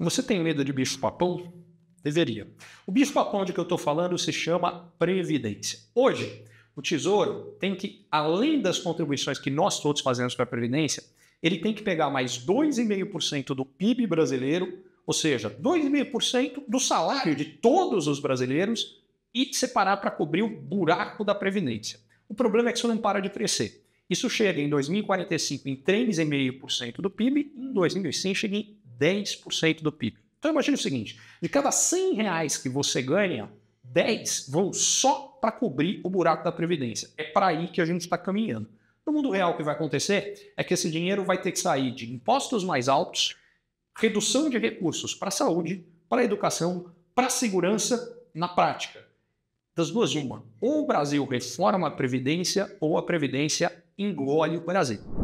Você tem medo de bicho-papão? Deveria. O bicho-papão de que eu estou falando se chama Previdência. Hoje, o Tesouro tem que, além das contribuições que nós todos fazemos para a Previdência, ele tem que pegar mais 2,5% do PIB brasileiro, ou seja, 2,5% do salário de todos os brasileiros e separar para cobrir o buraco da Previdência. O problema é que isso não para de crescer. Isso chega em 2045 em 3,5% do PIB, em 2100 chega em 10% do PIB. Então imagine o seguinte: de cada 100 reais que você ganha, 10 vão só para cobrir o buraco da Previdência. É para aí que a gente está caminhando. No mundo real, o que vai acontecer é que esse dinheiro vai ter que sair de impostos mais altos, redução de recursos para a saúde, para a educação, para a segurança, na prática. Das duas, uma. Ou o Brasil reforma a Previdência ou a Previdência engole o Brasil.